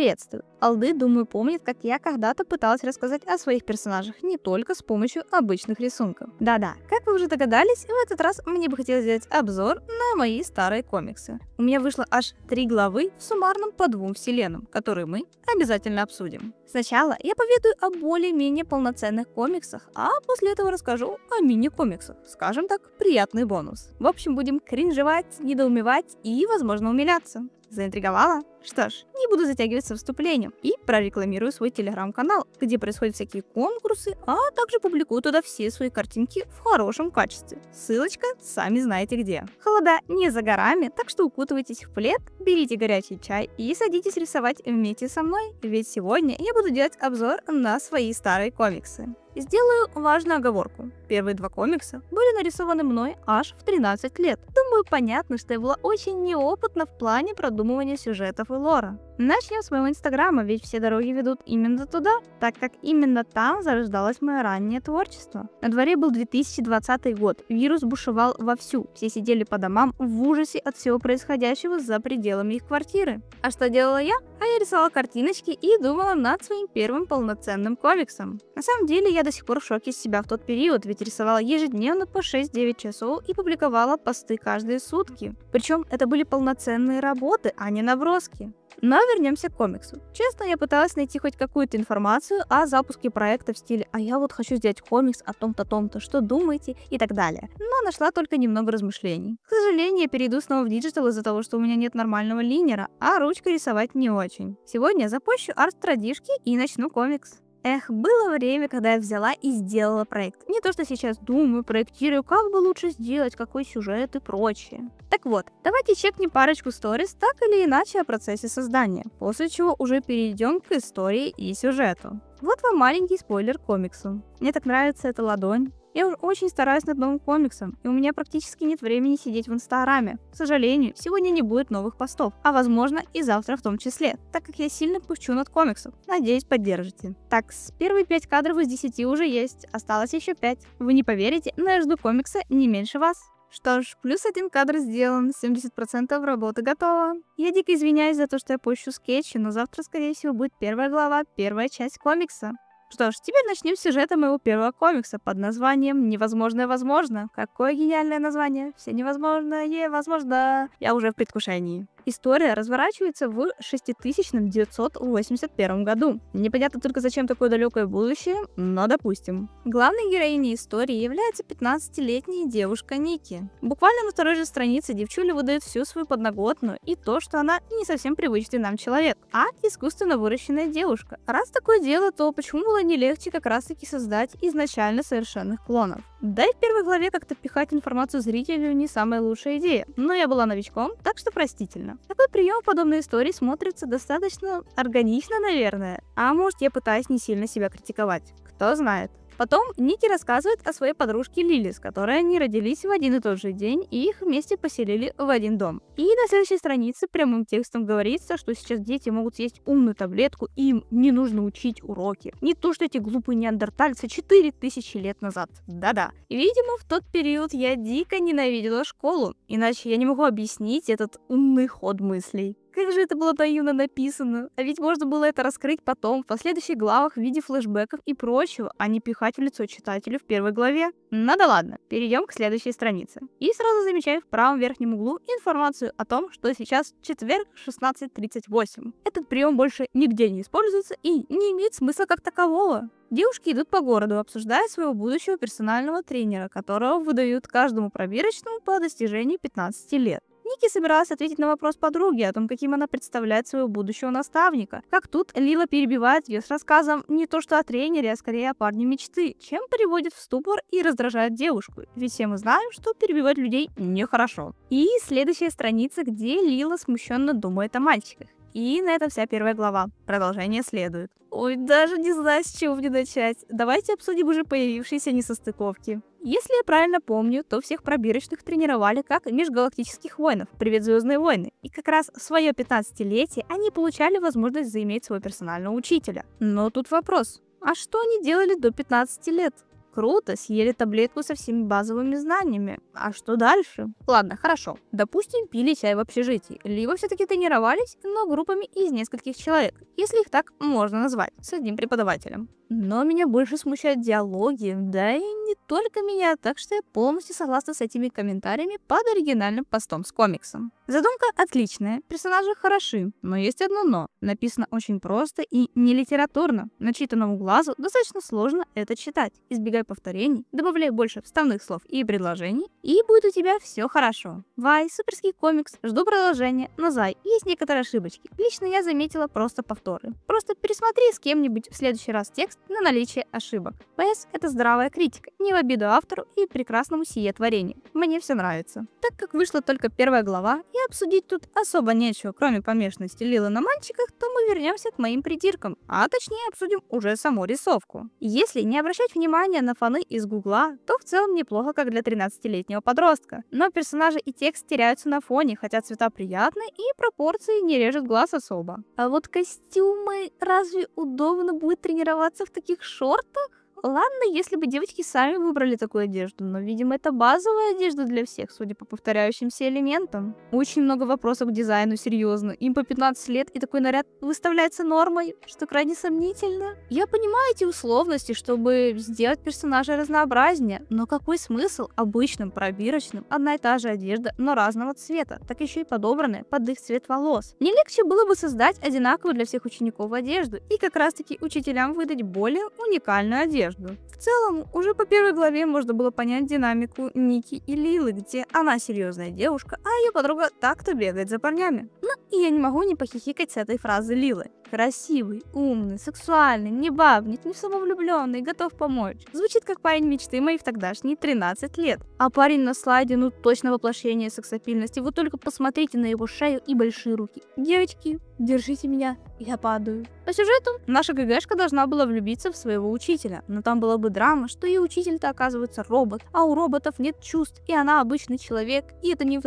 Приветствую! Алды, думаю, помнит, как я когда-то пыталась рассказать о своих персонажах не только с помощью обычных рисунков. Да-да, как вы уже догадались, в этот раз мне бы хотелось сделать обзор на мои старые комиксы. У меня вышло аж три главы в суммарном по двум вселенным, которые мы обязательно обсудим. Сначала я поведаю о более-менее полноценных комиксах, а после этого расскажу о мини-комиксах. Скажем так, приятный бонус. В общем, будем кринжевать, недоумевать и, возможно, умиляться. Заинтриговала? Что ж, не буду затягиваться вступлением и прорекламирую свой телеграм-канал, где происходят всякие конкурсы, а также публикую туда все свои картинки в хорошем качестве. Ссылочка сами знаете где. Холода не за горами, так что укутывайтесь в плед, берите горячий чай и садитесь рисовать вместе со мной, ведь сегодня я буду делать обзор на свои старые комиксы. Сделаю важную оговорку. Первые два комикса были нарисованы мной аж в 13 лет. Думаю, понятно, что я была очень неопытна в плане продумывания сюжетов и лора. Начнем с моего инстаграма, ведь все дороги ведут именно туда, так как именно там зарождалось мое раннее творчество. На дворе был 2020 год, вирус бушевал вовсю, все сидели по домам в ужасе от всего происходящего за пределами их квартиры. А что делала я? А я рисовала картиночки и думала над своим первым полноценным комиксом. На самом деле я до сих пор в шоке с себя в тот период, ведь рисовала ежедневно по 6-9 часов и публиковала посты каждые сутки. Причем это были полноценные работы, а не наброски. Но вернемся к комиксу. Честно, я пыталась найти хоть какую-то информацию о запуске проекта в стиле «А я вот хочу сделать комикс о том-то, том-то, что думаете?» и так далее. Но нашла только немного размышлений. К сожалению, я перейду снова в диджитал из-за того, что у меня нет нормального линера, а ручкой рисовать не очень. Сегодня я запущу арт-традишки и начну комикс. Эх, было время, когда я взяла и сделала проект. Не то, что сейчас думаю, проектирую, как бы лучше сделать, какой сюжет и прочее. Так вот, давайте чекнем парочку сториз так или иначе о процессе создания, после чего уже перейдем к истории и сюжету. Вот вам маленький спойлер комиксу. Мне так нравится эта ладонь. Я уже очень стараюсь над новым комиксом, и у меня практически нет времени сидеть в Инстаграме. К сожалению, сегодня не будет новых постов, а возможно и завтра в том числе, так как я сильно пущу над комиксом. Надеюсь, поддержите. Так, с первые 5 кадров из 10 уже есть, осталось еще 5. Вы не поверите, но я жду комикса не меньше вас. Что ж, плюс один кадр сделан, 70% работы готово. Я дико извиняюсь за то, что я пущу скетчи, но завтра, скорее всего, будет первая глава, первая часть комикса. Что ж, теперь начнем с сюжета моего первого комикса под названием «Невозможное возможно». Какое гениальное название. Все невозможное возможно. Я уже в предвкушении. История разворачивается в 6981 году. Непонятно только, зачем такое далекое будущее, но допустим. Главной героиней истории является 15-летняя девушка Ники. Буквально на второй же странице девчуля выдает всю свою подноготную и то, что она не совсем привычный нам человек, а искусственно выращенная девушка. Раз такое дело, то почему было не легче как раз-таки создать изначально совершенных клонов? Да и в первой главе как-то пихать информацию зрителю не самая лучшая идея, но я была новичком, так что простительно. Такой прием в подобной истории смотрится достаточно органично, наверное. А может, я пытаюсь не сильно себя критиковать. Кто знает. Потом Ники рассказывает о своей подружке Лили, с которой они родились в один и тот же день, и их вместе поселили в один дом. И на следующей странице прямым текстом говорится, что сейчас дети могут съесть умную таблетку, и им не нужно учить уроки. Не то, что эти глупые неандертальцы 4000 лет назад. Да-да. Видимо, в тот период я дико ненавидела школу, иначе я не могу объяснить этот умный ход мыслей. Как же это было наивно написано. А ведь можно было это раскрыть потом, в последующих главах в виде флешбеков и прочего, а не пихать в лицо читателю в первой главе. Ну да ладно, перейдем к следующей странице. И сразу замечаю в правом верхнем углу информацию о том, что сейчас четверг 16.38. Этот прием больше нигде не используется и не имеет смысла как такового. Девушки идут по городу, обсуждая своего будущего персонального тренера, которого выдают каждому пробирочному по достижении 15 лет. Ники собиралась ответить на вопрос подруги о том, каким она представляет своего будущего наставника. Как тут Лила перебивает ее с рассказом не то что о тренере, а скорее о парне мечты, чем приводит в ступор и раздражает девушку. Ведь все мы знаем, что перебивать людей нехорошо. И следующая страница, где Лила смущенно думает о мальчиках. И на этом вся первая глава. Продолжение следует. Ой, даже не знаю, с чего мне начать. Давайте обсудим уже появившиеся несостыковки. Если я правильно помню, то всех пробирочных тренировали как межгалактических воинов, привет Звездные войны. И как раз в свое 15-летие они получали возможность заиметь своего персонального учителя. Но тут вопрос, а что они делали до 15 лет? Круто, съели таблетку со всеми базовыми знаниями. А что дальше? Ладно, хорошо. Допустим, пили чай в общежитии. Либо все-таки тренировались, но группами из нескольких человек, если их так можно назвать, с одним преподавателем. Но меня больше смущают диалоги, да и не только меня, так что я полностью согласна с этими комментариями под оригинальным постом с комиксом. Задумка отличная, персонажи хороши, но есть одно «но». Написано очень просто и не литературно. Начитанному глазу достаточно сложно это читать. Избегай повторений, добавляй больше вставных слов и предложений, и будет у тебя все хорошо. Вай, суперский комикс, жду продолжения, но зай, есть некоторые ошибочки. Лично я заметила просто повторы. Просто пересмотри с кем-нибудь в следующий раз текст на наличие ошибок. П.С. — это здравая критика, не в обиду автору и прекрасному сие творению. Мне все нравится. Так как вышла только первая глава, и обсудить тут особо нечего, кроме помешанности Лилы на мальчиках, то мы вернемся к моим придиркам, а точнее обсудим уже саму рисовку. Если не обращать внимания на фаны из Гугла, то в целом неплохо, как для 13-летнего подростка. Но персонажи и текст теряются на фоне, хотя цвета приятны и пропорции не режут глаз особо. А вот костюмы разве удобно будет тренироваться в таких шортах? Ладно, если бы девочки сами выбрали такую одежду, но, видимо, это базовая одежда для всех, судя по повторяющимся элементам. Очень много вопросов к дизайну, серьезно. Им по 15 лет, и такой наряд выставляется нормой, что крайне сомнительно. Я понимаю эти условности, чтобы сделать персонажа разнообразнее, но какой смысл обычным пробирочным одна и та же одежда, но разного цвета, так еще и подобранная под их цвет волос? Не легче было бы создать одинаковую для всех учеников одежду и как раз-таки учителям выдать более уникальную одежду? одежду. В целом, уже по первой главе можно было понять динамику Ники и Лилы, где она серьезная девушка, а ее подруга так-то бегает за парнями. Ну и я не могу не похихикать с этой фразы Лилы. Красивый, умный, сексуальный, не бабник, не самовлюбленный, готов помочь. Звучит как парень мечты моей в тогдашние 13 лет. А парень на слайде, ну точно воплощение сексапильности. Вы только посмотрите на его шею и большие руки. Девочки, держите меня, я падаю. По сюжету, наша ГГшка должна была влюбиться в своего учителя, но там была бы драма, что и учитель-то оказывается робот, а у роботов нет чувств, и она обычный человек, и это не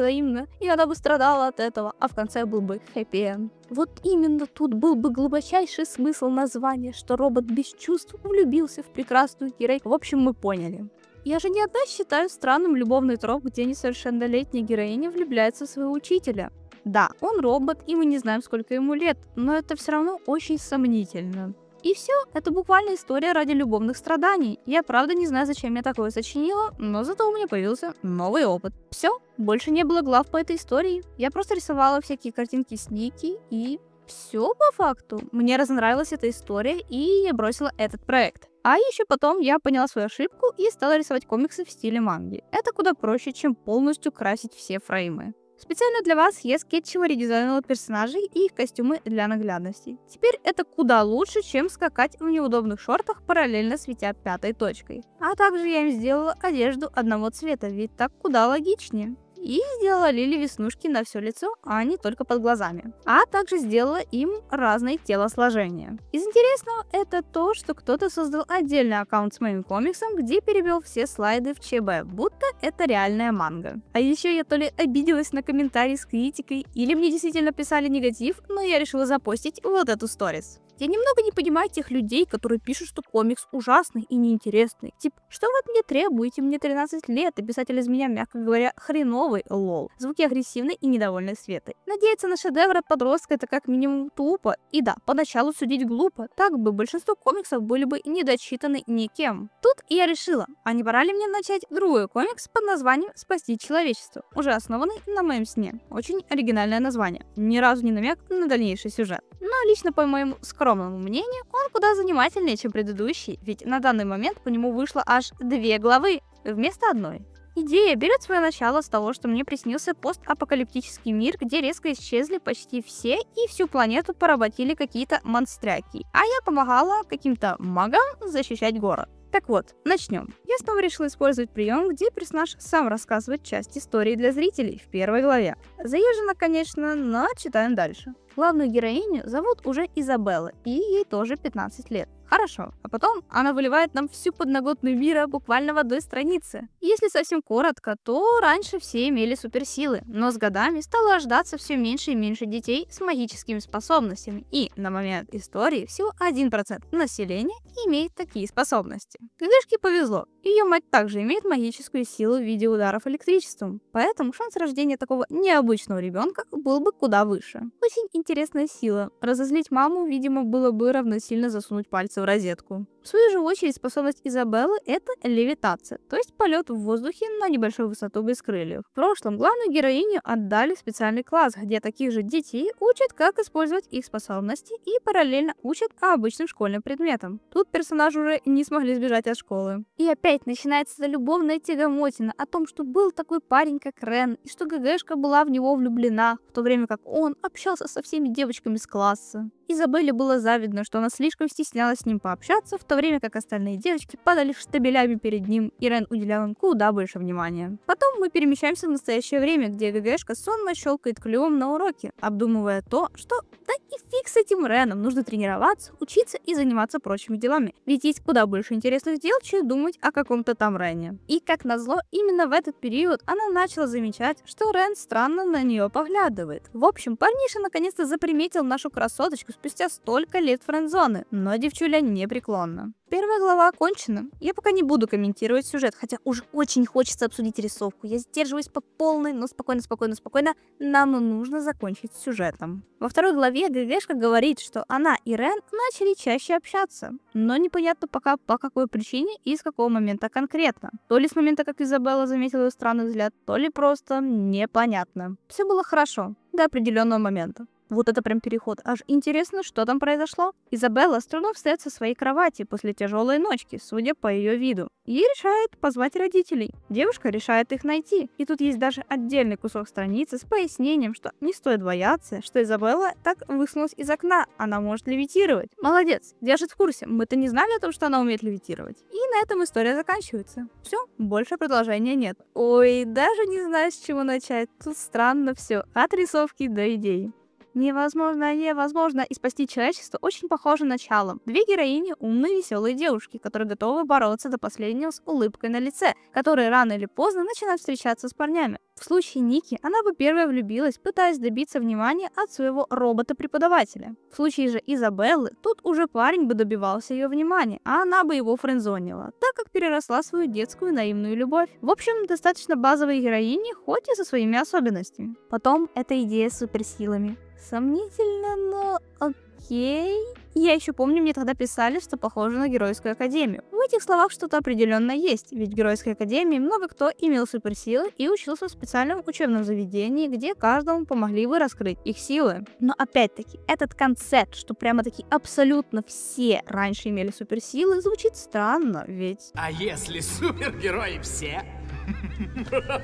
и она бы страдала от этого, а в конце был бы хэппи -энд. Вот именно тут был бы глубочайший смысл названия, что робот без чувств влюбился в прекрасную героиню. В общем, мы поняли. Я же не одна считаю странным любовный троп, где несовершеннолетняя героиня влюбляется в своего учителя. Да, он робот, и мы не знаем, сколько ему лет, но это все равно очень сомнительно. И все, это буквально история ради любовных страданий. Я правда не знаю, зачем я такое сочинила, но зато у меня появился новый опыт. Все, больше не было глав по этой истории. Я просто рисовала всякие картинки с Ники и все по факту. Мне разонравилась эта история, и я бросила этот проект. А еще потом я поняла свою ошибку и стала рисовать комиксы в стиле манги. Это куда проще, чем полностью красить все фреймы. Специально для вас я скетчево редизайнила персонажей и их костюмы для наглядности. Теперь это куда лучше, чем скакать в неудобных шортах, параллельно светя пятой точкой. А также я им сделала одежду одного цвета, ведь так куда логичнее и сделала Лили веснушки на все лицо, а не только под глазами. А также сделала им разные телосложения. Из интересного это то, что кто-то создал отдельный аккаунт с моим комиксом, где перевел все слайды в ЧБ, будто это реальная манга. А еще я то ли обиделась на комментарий с критикой, или мне действительно писали негатив, но я решила запостить вот эту сторис. Я немного не понимаю тех людей, которые пишут, что комикс ужасный и неинтересный. Тип, что вы от меня требуете? Мне 13 лет, и писатель из меня, мягко говоря, хреновый, лол. Звуки агрессивны и недовольны светой. Надеяться на шедевр от подростка это как минимум тупо. И да, поначалу судить глупо, так бы большинство комиксов были бы недочитаны никем. Тут я решила, а не пора ли мне начать другой комикс под названием «Спасти человечество», уже основанный на моем сне. Очень оригинальное название, ни разу не намек на дальнейший сюжет. Но лично по моему скажу, скромному мнению, он куда занимательнее, чем предыдущий, ведь на данный момент по нему вышло аж две главы вместо одной. Идея берет свое начало с того, что мне приснился постапокалиптический мир, где резко исчезли почти все и всю планету поработили какие-то монстряки, а я помогала каким-то магам защищать город. Так вот, начнем. Я снова решила использовать прием, где персонаж сам рассказывает часть истории для зрителей в первой главе. Заезжено, конечно, но читаем дальше. Главную героиню зовут уже Изабелла, и ей тоже 15 лет. Хорошо. А потом она выливает нам всю подноготную мира буквально в одной странице. Если совсем коротко, то раньше все имели суперсилы, но с годами стало рождаться все меньше и меньше детей с магическими способностями, и на момент истории всего 1% населения имеет такие способности. Книжке повезло, ее мать также имеет магическую силу в виде ударов электричеством, поэтому шанс рождения такого необычного ребенка был бы куда выше. Очень интересная сила. Разозлить маму, видимо, было бы равносильно засунуть пальцы в розетку. В свою же очередь, способность Изабеллы — это левитация, то есть полет в воздухе на небольшую высоту без крыльев. В прошлом главную героиню отдали в специальный класс, где таких же детей учат, как использовать их способности и параллельно учат обычным школьным предметам. Тут персонажи уже не смогли сбежать от школы. И опять начинается любовная тягомотина о том, что был такой парень, как Рен, и что ГГшка была в него влюблена, в то время как он общался со всеми девочками с класса. Изабелле было завидно, что она слишком стеснялась с ним пообщаться, в то время как остальные девочки падали штабелями перед ним, и Рен уделял им куда больше внимания. Потом мы перемещаемся в настоящее время, где ГГшка сонно щелкает клювом на уроке, обдумывая то, что да и фиг с этим Реном, нужно тренироваться, учиться и заниматься прочими делами. Ведь есть куда больше интересных дел, чем думать о каком-то там Рене. И как назло, именно в этот период она начала замечать, что Рен странно на нее поглядывает. В общем, парниша наконец-то заприметил нашу красоточку спустя столько лет френдзоны, но девчуля непреклонна. Ладно, первая глава окончена. Я пока не буду комментировать сюжет, хотя уже очень хочется обсудить рисовку. Я сдерживаюсь по полной, но спокойно, спокойно, спокойно. Нам нужно закончить с сюжетом. Во второй главе ГГшка говорит, что она и Рен начали чаще общаться. Но непонятно пока по какой причине и с какого момента конкретно. То ли с момента, как Изабелла заметила ее странный взгляд, то ли просто непонятно. Все было хорошо до определенного момента. Вот это прям переход. Аж интересно, что там произошло. Изабелла с трудом встает со своей кровати после тяжелой ночки, судя по ее виду. И решает позвать родителей. Девушка решает их найти. И тут есть даже отдельный кусок страницы с пояснением, что не стоит бояться, что Изабелла так высунулась из окна. Она может левитировать. Молодец, держит в курсе. Мы-то не знали о том, что она умеет левитировать. И на этом история заканчивается. Все, больше продолжения нет. Ой, даже не знаю, с чего начать. Тут странно все. От рисовки до идей. Невозможно, невозможно, и спасти человечество очень похоже началом. Две героини – умные, веселые девушки, которые готовы бороться до последнего с улыбкой на лице, которые рано или поздно начинают встречаться с парнями. В случае Ники, она бы первая влюбилась, пытаясь добиться внимания от своего робота-преподавателя. В случае же Изабеллы, тут уже парень бы добивался ее внимания, а она бы его френдзонила, так как переросла свою детскую наивную любовь. В общем, достаточно базовой героини, хоть и со своими особенностями. Потом, эта идея с суперсилами. Сомнительно, но а окей. Я еще помню, мне тогда писали, что похоже на Геройскую Академию. В этих словах что-то определенно есть, ведь в Геройской Академии много кто имел суперсилы и учился в специальном учебном заведении, где каждому помогли бы раскрыть их силы. Но опять-таки, этот концепт, что прямо-таки абсолютно все раньше имели суперсилы, звучит странно, ведь... А если супергерои все?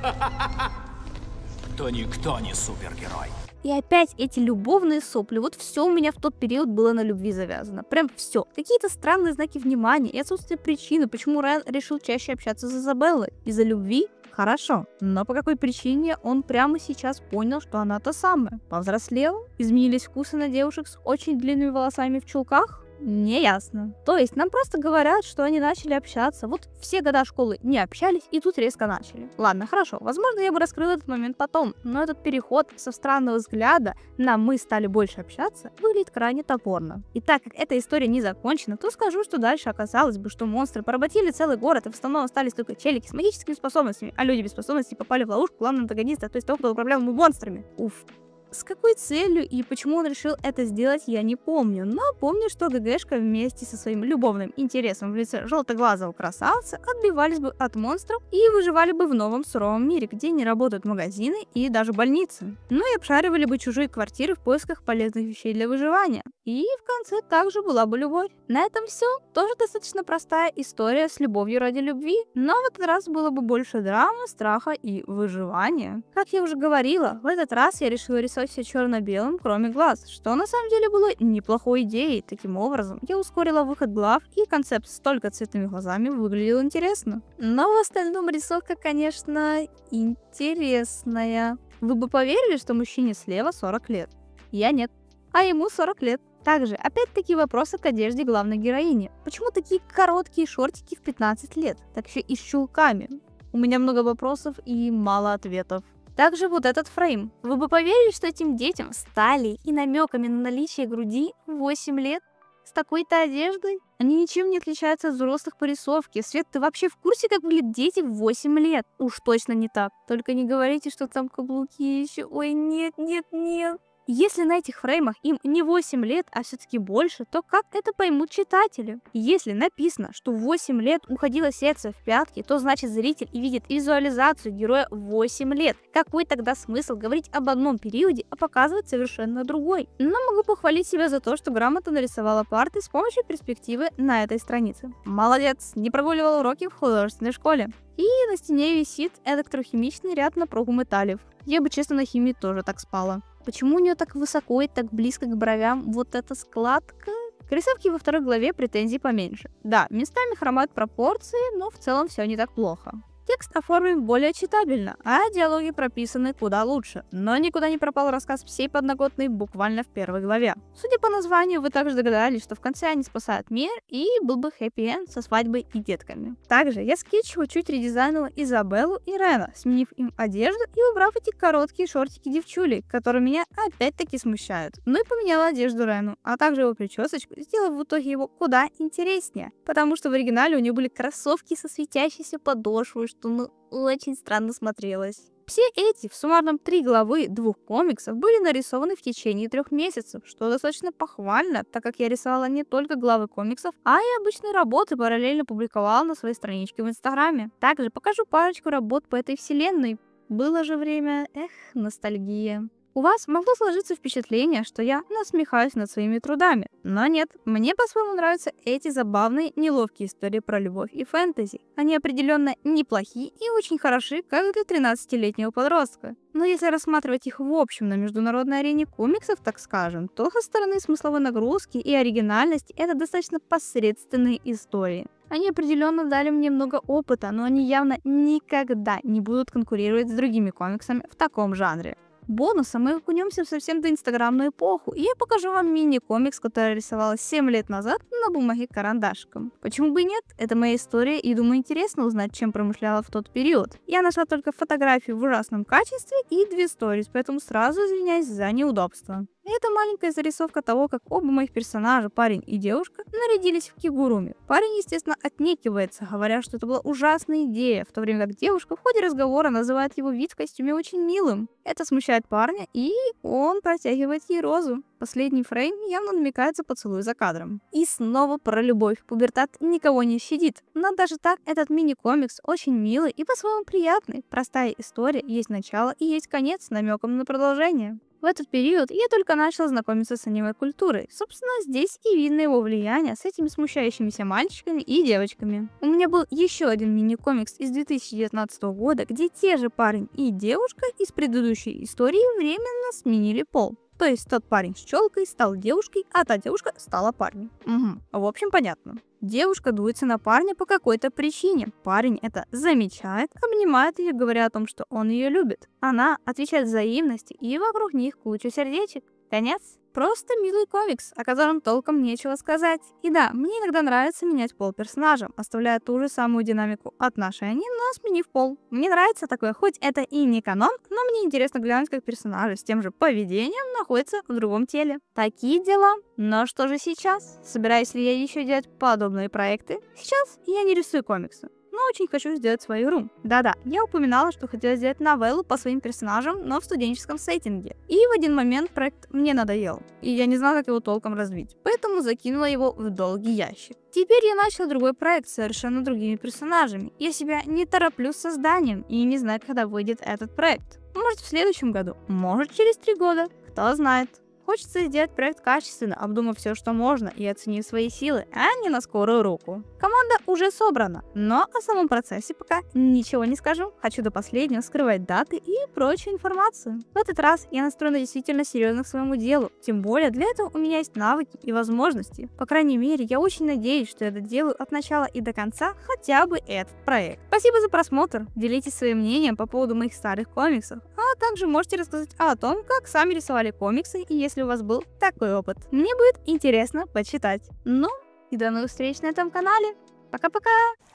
то никто не супергерой. И опять эти любовные сопли. Вот все у меня в тот период было на любви завязано. Прям все. Какие-то странные знаки внимания и отсутствие причины, почему Райан решил чаще общаться с Изабеллой. Из-за любви Хорошо, но по какой причине он прямо сейчас понял, что она та самая? Повзрослел? Изменились вкусы на девушек с очень длинными волосами в чулках? Не ясно. То есть нам просто говорят, что они начали общаться. Вот все года школы не общались, и тут резко начали. Ладно, хорошо. Возможно, я бы раскрыла этот момент потом, но этот переход со странного взгляда на «мы стали больше общаться» выглядит крайне топорно. И так как эта история не закончена, то скажу, что дальше оказалось бы, что монстры поработили целый город, и в основном остались только челики с магическими способностями, а люди без способностей попали в ловушку главного антагониста, то есть того, кто управлял монстрами. Уф, с какой целью и почему он решил это сделать, я не помню, но помню, что ГГшка вместе со своим любовным интересом в лице желтоглазого красавца отбивались бы от монстров и выживали бы в новом суровом мире, где не работают магазины и даже больницы. Ну и обшаривали бы чужие квартиры в поисках полезных вещей для выживания. И в конце также была бы любовь. На этом все. Тоже достаточно простая история с любовью ради любви, но в этот раз было бы больше драмы, страха и выживания. Как я уже говорила, в этот раз я решила рисовать описать все черно-белым, кроме глаз, что на самом деле было неплохой идеей. Таким образом, я ускорила выход глав, и концепт с только цветными глазами выглядел интересно. Но в остальном рисовка, конечно, интересная. Вы бы поверили, что мужчине слева 40 лет? Я нет. А ему 40 лет. Также, опять-таки, вопросы к одежде главной героини. Почему такие короткие шортики в 15 лет? Так еще и с чулками. У меня много вопросов и мало ответов. Также вот этот фрейм. Вы бы поверили, что этим детям стали и намеками на наличие груди 8 лет? С такой-то одеждой? Они ничем не отличаются от взрослых по рисовке. Свет, ты вообще в курсе, как выглядят дети в 8 лет? Уж точно не так. Только не говорите, что там каблуки еще. Ой, нет, нет, нет. Если на этих фреймах им не 8 лет, а все-таки больше, то как это поймут читатели? Если написано, что 8 лет уходило сердце в пятки, то значит зритель и видит визуализацию героя 8 лет. Какой тогда смысл говорить об одном периоде, а показывать совершенно другой? Но могу похвалить себя за то, что грамотно нарисовала парты с помощью перспективы на этой странице. Молодец, не прогуливал уроки в художественной школе. И на стене висит электрохимичный ряд на пробу металлов. Я бы, честно, на химии тоже так спала. Почему у нее так высоко и так близко к бровям вот эта складка? К рисовке во второй главе претензий поменьше. Да, местами хромают пропорции, но в целом все не так плохо. Текст оформлен более читабельно, а диалоги прописаны куда лучше. Но никуда не пропал рассказ всей подноготной буквально в первой главе. Судя по названию, вы также догадались, что в конце они спасают мир и был бы хэппи-энд со свадьбой и детками. Также я скетчево чуть редизайнила Изабеллу и Рена, сменив им одежду и убрав эти короткие шортики девчули, которые меня опять-таки смущают. Ну и поменяла одежду Рену, а также его причесочку, сделав в итоге его куда интереснее, потому что в оригинале у нее были кроссовки со светящейся подошвой, что ну, очень странно смотрелось. Все эти в суммарном три главы двух комиксов были нарисованы в течение трех месяцев, что достаточно похвально, так как я рисовала не только главы комиксов, а и обычные работы параллельно публиковала на своей страничке в Инстаграме. Также покажу парочку работ по этой вселенной. Было же время, эх, ностальгия. У вас могло сложиться впечатление, что я насмехаюсь над своими трудами. Но нет, мне по-своему нравятся эти забавные, неловкие истории про любовь и фэнтези. Они определенно неплохие и очень хороши, как для 13-летнего подростка. Но если рассматривать их в общем на международной арене комиксов, так скажем, то со стороны смысловой нагрузки и оригинальности это достаточно посредственные истории. Они определенно дали мне много опыта, но они явно никогда не будут конкурировать с другими комиксами в таком жанре. Бонусом мы окунемся совсем до инстаграмную эпоху, и я покажу вам мини-комикс, который рисовала 7 лет назад на бумаге карандашком. Почему бы и нет? Это моя история, и думаю, интересно узнать, чем промышляла в тот период. Я нашла только фотографию в ужасном качестве и две сторис, поэтому сразу извиняюсь за неудобство. Это маленькая зарисовка того, как оба моих персонажа, парень и девушка, нарядились в кигуруми. Парень, естественно, отнекивается, говоря, что это была ужасная идея, в то время как девушка в ходе разговора называет его вид в костюме очень милым. Это смущает парня, и он протягивает ей розу. Последний фрейм явно намекается поцелуй за кадром. И снова про любовь. Пубертат никого не щадит. Но даже так этот мини-комикс очень милый и по-своему приятный. Простая история, есть начало и есть конец с намеком на продолжение. В этот период я только начал знакомиться с аниме-культурой. Собственно, здесь и видно его влияние с этими смущающимися мальчиками и девочками. У меня был еще один мини-комикс из 2019 года, где те же парень и девушка из предыдущей истории временно сменили пол. То есть тот парень с челкой стал девушкой, а та девушка стала парнем. Угу. В общем, понятно. Девушка дуется на парня по какой-то причине. Парень это замечает, обнимает ее, говоря о том, что он ее любит. Она отвечает взаимности, и вокруг них куча сердечек. Конец. Просто милый комикс, о котором толком нечего сказать. И да, мне иногда нравится менять пол персонажа, оставляя ту же самую динамику отношений, но сменив пол. Мне нравится такое, хоть это и не канон, но мне интересно глянуть, как персонажи с тем же поведением находятся в другом теле. Такие дела. Но что же сейчас? Собираюсь ли я еще делать подобные проекты? Сейчас я не рисую комиксы но очень хочу сделать свою рум. Да-да, я упоминала, что хотела сделать новеллу по своим персонажам, но в студенческом сеттинге. И в один момент проект мне надоел, и я не знала, как его толком развить, поэтому закинула его в долгий ящик. Теперь я начала другой проект с совершенно другими персонажами. Я себя не тороплю с созданием и не знаю, когда выйдет этот проект. Может в следующем году, может через три года, кто знает. Хочется сделать проект качественно, обдумав все, что можно, и оценив свои силы, а не на скорую руку. Команда уже собрана, но о самом процессе пока ничего не скажу. Хочу до последнего скрывать даты и прочую информацию. В этот раз я настроена действительно серьезно к своему делу, тем более для этого у меня есть навыки и возможности. По крайней мере, я очень надеюсь, что я доделаю от начала и до конца хотя бы этот проект. Спасибо за просмотр, делитесь своим мнением по поводу моих старых комиксов, а также можете рассказать о том, как сами рисовали комиксы, и если если у вас был такой опыт. Мне будет интересно почитать. Ну, и до новых встреч на этом канале. Пока-пока!